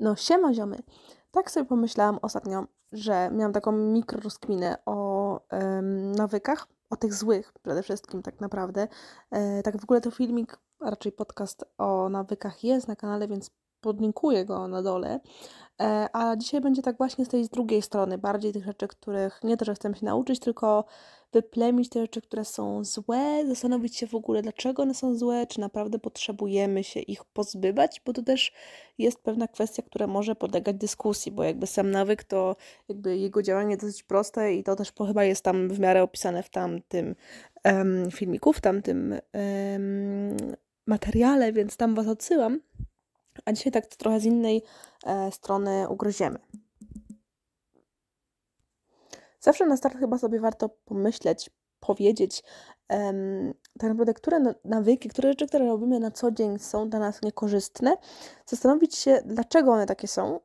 No siema ziomy. Tak sobie pomyślałam ostatnio, że miałam taką mikro o ym, nawykach, o tych złych przede wszystkim tak naprawdę. Yy, tak w ogóle to filmik, a raczej podcast o nawykach jest na kanale, więc podlinkuję go na dole. E, a dzisiaj będzie tak właśnie z tej z drugiej strony, bardziej tych rzeczy, których nie to, że chcemy się nauczyć, tylko wyplemić te rzeczy, które są złe, zastanowić się w ogóle, dlaczego one są złe, czy naprawdę potrzebujemy się ich pozbywać, bo to też jest pewna kwestia, która może podlegać dyskusji, bo jakby sam nawyk to jakby jego działanie dosyć proste i to też chyba jest tam w miarę opisane w tamtym um, filmiku, w tamtym um, materiale, więc tam Was odsyłam. A dzisiaj tak to trochę z innej e, strony ugryziemy. Zawsze na start chyba sobie warto pomyśleć powiedzieć um, tak naprawdę, które nawyki, które rzeczy, które robimy na co dzień są dla nas niekorzystne, zastanowić się, dlaczego one takie są e,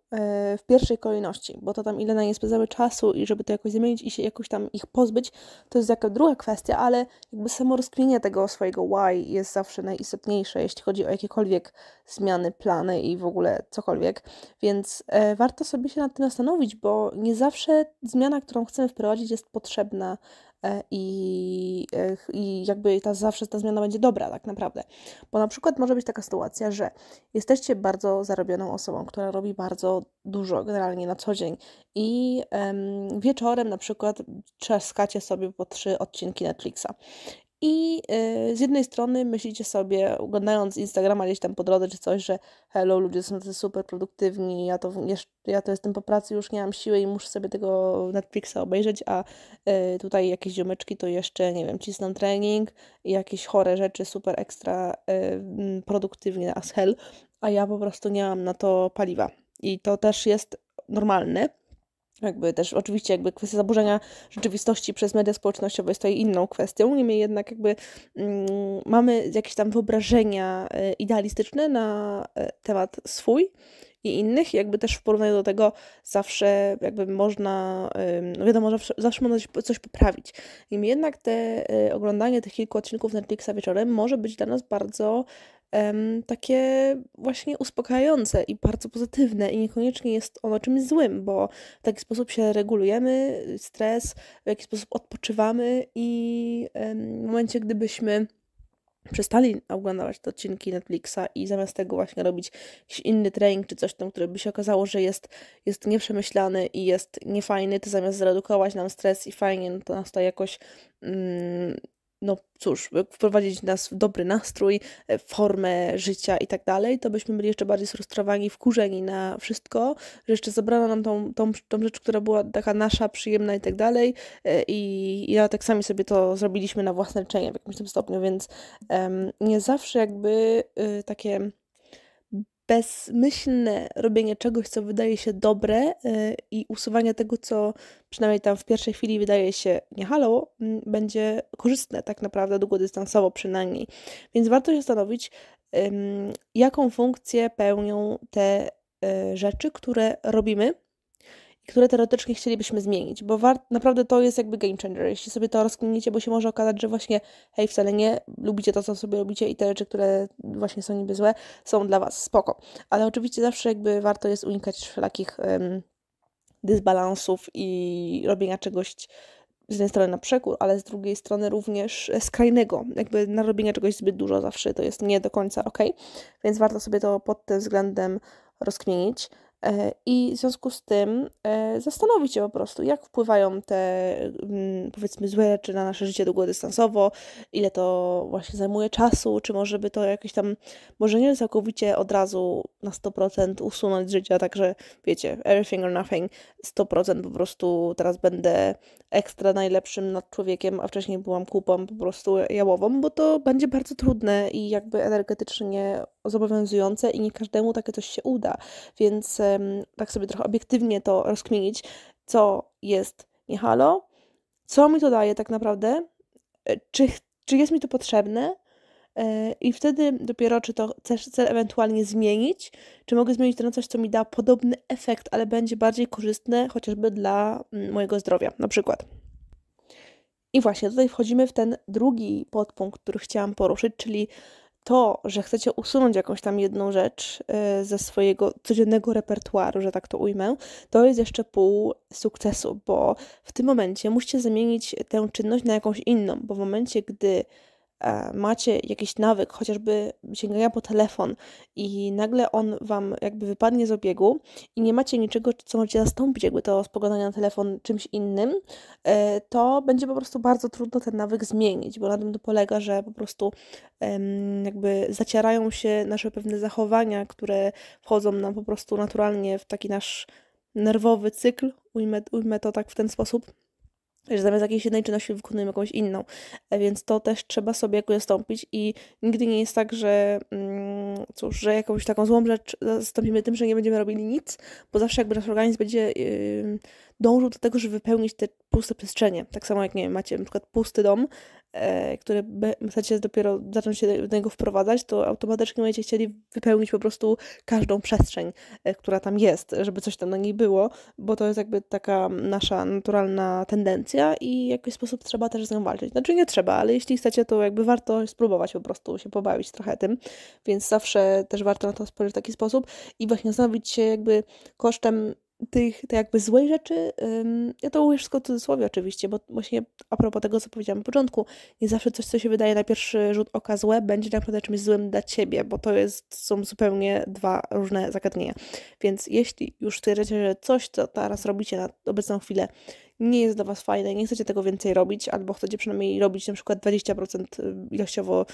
w pierwszej kolejności, bo to tam ile na nie spędzamy czasu i żeby to jakoś zmienić i się jakoś tam ich pozbyć, to jest jaka druga kwestia, ale jakby samo rozkminienie tego swojego why jest zawsze najistotniejsze, jeśli chodzi o jakiekolwiek zmiany, plany i w ogóle cokolwiek, więc e, warto sobie się nad tym zastanowić, bo nie zawsze zmiana, którą chcemy wprowadzić jest potrzebna E, i, e, i jakby ta, zawsze ta zmiana będzie dobra tak naprawdę. Bo na przykład może być taka sytuacja, że jesteście bardzo zarobioną osobą, która robi bardzo dużo generalnie na co dzień i um, wieczorem na przykład trzaskacie sobie po trzy odcinki Netflixa i yy, z jednej strony myślicie sobie, oglądając Instagrama gdzieś tam po drodze czy coś, że hello, ludzie są tacy super produktywni, ja to, jeszcze, ja to jestem po pracy, już nie mam siły i muszę sobie tego Netflixa obejrzeć, a yy, tutaj jakieś ziomeczki to jeszcze, nie wiem, cisną trening, jakieś chore rzeczy, super ekstra yy, produktywnie as hell, a ja po prostu nie mam na to paliwa. I to też jest normalne jakby też oczywiście jakby kwestia zaburzenia rzeczywistości przez media społecznościowe jest tutaj inną kwestią, niemniej jednak jakby mm, mamy jakieś tam wyobrażenia e, idealistyczne na e, temat swój i innych, jakby też w porównaniu do tego zawsze jakby można, no wiadomo, zawsze, zawsze można coś poprawić. Niemniej jednak te e, oglądanie tych kilku odcinków Netflixa wieczorem może być dla nas bardzo takie właśnie uspokajające i bardzo pozytywne i niekoniecznie jest ono czymś złym, bo w taki sposób się regulujemy, y, stres, w jaki sposób odpoczywamy i w momencie, gdybyśmy przestali oglądać te odcinki Netflixa i zamiast tego właśnie robić jakiś inny trening czy coś tam, który by się okazało, że jest, jest nieprzemyślany i jest niefajny, to zamiast zredukować nam stres i fajnie, no to nas to jakoś mm, no cóż, e, wprowadzić nas w dobry nastrój, e, formę życia i tak dalej, to byśmy byli jeszcze bardziej sfrustrowani, wkurzeni na wszystko, że jeszcze zabrano nam tą, tą, tą rzecz, która była taka nasza, przyjemna i tak dalej i, e, i ja tak sami sobie to zrobiliśmy na własne leczenie w jakimś tym stopniu, więc um, nie zawsze jakby y, takie bezmyślne robienie czegoś, co wydaje się dobre y, i usuwanie tego, co przynajmniej tam w pierwszej chwili wydaje się nie halo, mm, będzie korzystne tak naprawdę długodystansowo przynajmniej. Więc warto się zastanowić, jaką funkcję pełnią te y, rzeczy, które robimy które teoretycznie chcielibyśmy zmienić, bo naprawdę to jest jakby game changer, jeśli sobie to rozkminicie, bo się może okazać, że właśnie hej, wcale nie, lubicie to, co sobie robicie i te rzeczy, które właśnie są niby złe, są dla Was spoko. Ale oczywiście zawsze jakby warto jest unikać wszelakich dysbalansów i robienia czegoś z jednej strony na przekór, ale z drugiej strony również skrajnego, jakby narobienia czegoś zbyt dużo zawsze to jest nie do końca ok, więc warto sobie to pod tym względem rozkminić. E, I w związku z tym e, zastanowić się po prostu, jak wpływają te mm, powiedzmy złe rzeczy na nasze życie długodystansowo, ile to właśnie zajmuje czasu, czy może by to jakieś tam, może nie całkowicie od razu na 100% usunąć z życia, także wiecie, everything or nothing, 100% po prostu teraz będę ekstra najlepszym nad człowiekiem, a wcześniej byłam kupą po prostu jałową, bo to będzie bardzo trudne i jakby energetycznie zobowiązujące i nie każdemu takie coś się uda. Więc tak sobie trochę obiektywnie to rozkminić, co jest nie halo, co mi to daje tak naprawdę, e, czy, czy jest mi to potrzebne, e, i wtedy dopiero, czy to chcesz ewentualnie zmienić, czy mogę zmienić to na coś, co mi da podobny efekt, ale będzie bardziej korzystne chociażby dla mm, mojego zdrowia, na przykład. I właśnie tutaj wchodzimy w ten drugi podpunkt, który chciałam poruszyć, czyli to, że chcecie usunąć jakąś tam jedną rzecz y, ze swojego codziennego repertuaru, że tak to ujmę, to jest jeszcze pół sukcesu, bo w tym momencie musicie zamienić tę czynność na jakąś inną, bo w momencie, gdy E, macie jakiś nawyk, chociażby sięgania po telefon i nagle on wam jakby wypadnie z obiegu i nie macie niczego, co możecie zastąpić, jakby to spoglądanie na telefon czymś innym, e, to będzie po prostu bardzo trudno ten nawyk zmienić, bo na tym to polega, że po prostu jakby zacierają się nasze pewne zachowania, które wchodzą nam po prostu naturalnie w taki nasz nerwowy cykl, ujmę, ujmę to tak w ten sposób, że zamiast jakiejś jednej czynności wykonujemy jakąś inną. E, więc to też trzeba sobie jakoś zastąpić i nigdy nie jest tak, że mm, cóż, że jakąś taką złą rzecz zastąpimy tym, że nie będziemy robili nic, bo zawsze jakby nasz organizm będzie dążył do tego, żeby wypełnić te puste przestrzenie. Tak samo jak, nie wiem, macie na przykład pusty dom, E, które chcecie dopiero zacząć się do niego wprowadzać, to automatycznie będziecie chcieli wypełnić po prostu każdą przestrzeń, e, która tam jest, żeby coś tam na niej było, bo to jest jakby taka nasza naturalna tendencja i w jakiś sposób trzeba też z nią walczyć. Znaczy nie trzeba, ale jeśli chcecie, to jakby warto spróbować po prostu się pobawić trochę tym, więc zawsze też warto na to spojrzeć w taki sposób i właśnie zastanowić się jakby kosztem tych, te jakby złej rzeczy, ja to mówię wszystko w cudzysłowie oczywiście, bo właśnie a propos tego, co powiedziałam na początku, nie zawsze coś, co się wydaje na pierwszy rzut oka złe, będzie naprawdę czymś złym dla ciebie, bo to jest, są zupełnie dwa różne zagadnienia. Więc jeśli już stwierdzacie, że coś, co teraz robicie na obecną chwilę, nie jest dla Was fajne, nie chcecie tego więcej robić, albo chcecie przynajmniej robić na przykład 20% y, ilościowo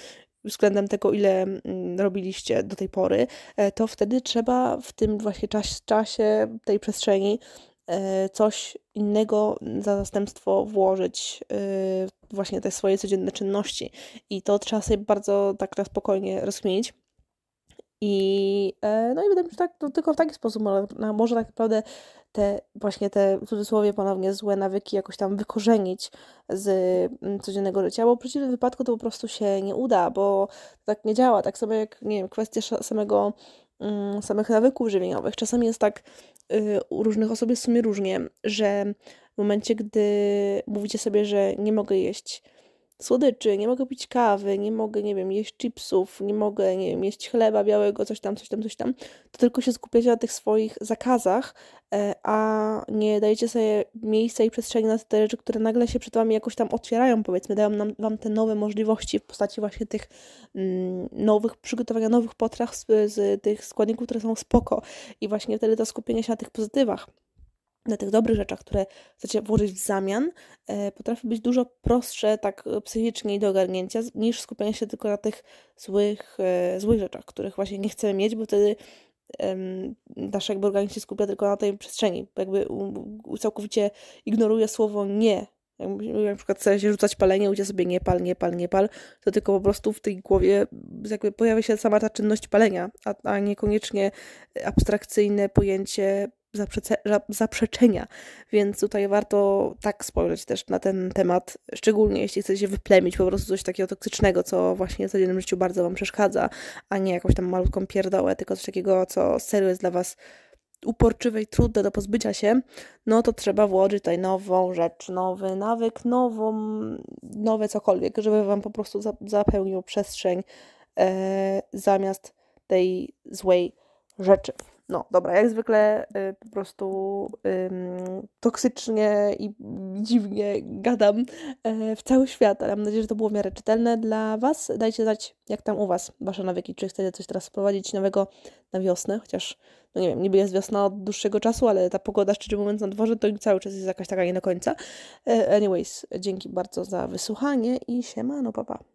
względem tego, ile mm, robiliście do tej pory, e, to wtedy trzeba w tym właśnie czas, czasie, tej przestrzeni e, coś innego za zastępstwo włożyć y, właśnie te swoje codzienne czynności. I to trzeba sobie bardzo tak na spokojnie rozkminić. I, e, no i wydaje mi się, że tak, no, tylko w taki sposób można, może tak naprawdę te właśnie te w cudzysłowie ponownie złe nawyki jakoś tam wykorzenić z mm, codziennego życia, bo w przeciwnym wypadku to po prostu się nie uda, bo tak nie działa. Tak samo jak, nie wiem, kwestia samego mm, samych nawyków żywieniowych. Czasami jest tak y, u różnych osób jest w sumie różnie, że w momencie, gdy mówicie sobie, że nie mogę jeść słodyczy, nie mogę pić kawy, nie mogę, nie wiem, jeść chipsów, nie mogę, nie wiem, jeść chleba białego, coś tam, coś tam, coś tam, to tylko się skupiacie na tych swoich zakazach, e, a nie dajecie sobie miejsca i przestrzeni na te rzeczy, które nagle się przed Wami jakoś tam otwierają, powiedzmy, dają nam, Wam te nowe możliwości w postaci właśnie tych mm, nowych, przygotowania nowych potraw z, z tych składników, które są spoko i właśnie wtedy to skupienie się na tych pozytywach na tych dobrych rzeczach, które chcecie włożyć w zamian, e, potrafi być dużo prostsze tak e, psychicznie do ogarnięcia niż skupianie się tylko na tych złych, e, złych rzeczach, których właśnie nie chcemy mieć, bo wtedy nasz jakby organizm się skupia tylko na tej przestrzeni, jakby całkowicie ignoruje słowo nie. Jak na przykład chce się rzucać palenie, ludzie sobie nie pal, nie pal, nie pal, to tylko po prostu w tej głowie jakby pojawia się sama ta czynność palenia, a, a niekoniecznie abstrakcyjne pojęcie zaprzeczenia, więc tutaj warto tak spojrzeć też na ten temat, szczególnie jeśli chcecie wyplemić po prostu coś takiego toksycznego, co właśnie w codziennym życiu bardzo Wam przeszkadza, a nie jakąś tam malutką pierdołę, tylko coś takiego, co serio jest dla Was uporczywe i trudne do pozbycia się, no to trzeba włożyć tutaj nową rzecz, nowy nawyk, nową, nowe cokolwiek, żeby Wam po prostu zapełnił przestrzeń e, zamiast tej złej rzeczy. No dobra, jak zwykle y, po prostu y, toksycznie i dziwnie gadam y, w cały świat, ale mam nadzieję, że to było w miarę czytelne dla Was. Dajcie znać, jak tam u Was Wasze nawyki, czy chcecie coś teraz wprowadzić nowego na wiosnę, chociaż, no nie wiem, niby jest wiosna od dłuższego czasu, ale ta pogoda, szczerze mówiąc, na dworze to cały czas jest jakaś taka nie do końca. E, anyways, dzięki bardzo za wysłuchanie i siema, no papa. Pa.